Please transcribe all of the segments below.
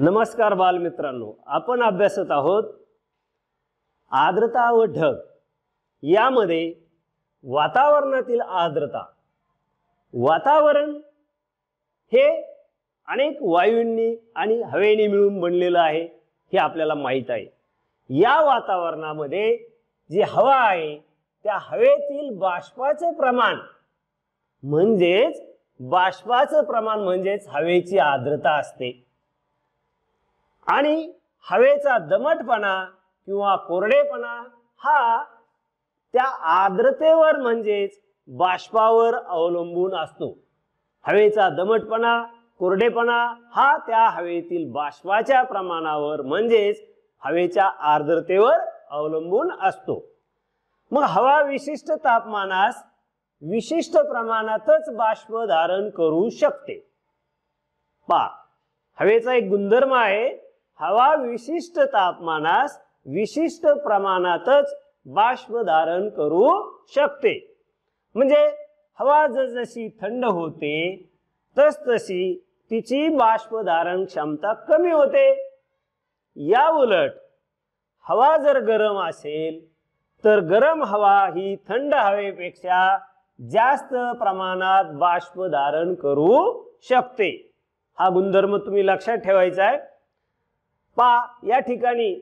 नमस्कार बालमित्रांनो आपण अभ्यासत आहोत आर्द्रता व ढग यामध्ये वातावरणातील आर्द्रता वातावरण हे अनेक वायूंनी आणि हवेने मिळून बनलेलं आहे हे आपल्याला माहीत आहे या वातावरणामध्ये जी हवा आहे त्या हवेतील बाष्पाचे प्रमाण म्हणजेच बाष्पाचं प्रमाण म्हणजेच हवेची आर्द्रता असते आणि हवेचा दमटपणा किंवा कोरडेपणा हा त्या आर्द्रतेवर म्हणजेच बाष्पावर अवलंबून असतो हवेचा दमटपणा कोरडेपणा हा त्या हवेतील बाष्पाच्या प्रमाणावर म्हणजेच हवेच्या आर्द्रतेवर अवलंबून असतो मग हवा विशिष्ट तापमानास विशिष्ट प्रमाणातच बाष्प धारण करू शकते पा हवेचा एक गुणधर्म आहे हवा विशिष्ट तापमानास विशिष्ट प्रमाणातच बाष्प धारण करू शकते म्हणजे हवा जशी थंड होते तस तसतशी तिची बाष्प धारण क्षमता कमी होते या उलट हवा जर गरम असेल तर गरम हवा ही थंड हवेपेक्षा जास्त प्रमाणात बाष्प धारण करू शकते हा गुणधर्म तुम्ही लक्षात ठेवायचा आहे पा या ठिकाणी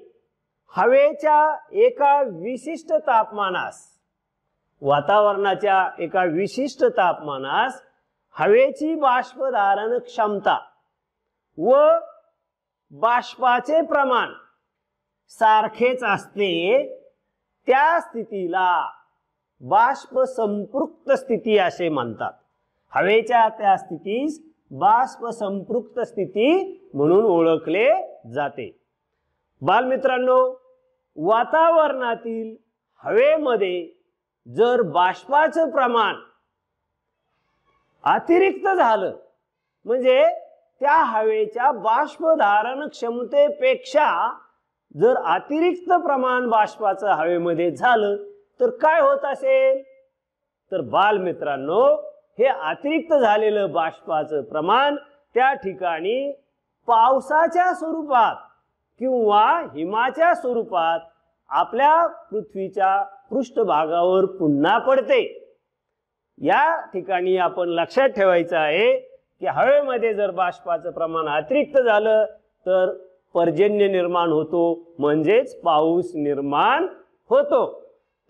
हवेच्या एका विशिष्ट तापमानास वातावरणाच्या एका विशिष्ट तापमानास हवेची बाष्प धारण क्षमता व बाष्पाचे प्रमाण सारखेच असते त्या स्थितीला बाष्प संपृक्त स्थिती असे म्हणतात हवेच्या त्या स्थितीस बाष्प संपृक्त स्थिती म्हणून ओळखले जाते बालमित्रांनो वातावरणातील हवेमध्ये जर बाष्पाचं प्रमाण अतिरिक्त झालं म्हणजे त्या हवेच्या बाष्प धारण क्षमतेपेक्षा जर अतिरिक्त प्रमाण बाष्पाचं हवेमध्ये झालं तर काय होत असेल तर बालमित्रांनो हे अतिरिक्त झालेलं बाष्पाचं प्रमाण त्या ठिकाणी पावसाच्या स्वरूपात किंवा हिमाच्या स्वरूपात आपल्या पृथ्वीच्या पृष्ठभागावर पुन्हा पडते या ठिकाणी आपण लक्षात ठेवायचं आहे की हवेमध्ये जर बाष्पाचं प्रमाण अतिरिक्त झालं तर पर्जन्य निर्माण होतो म्हणजेच पाऊस निर्माण होतो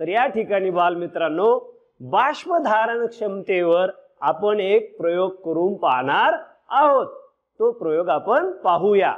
तर या ठिकाणी बालमित्रांनो बाष्पधारण क्षमतेवर आपण एक प्रयोग करून पाहणार आहोत तो प्रयोग आपण पाहूया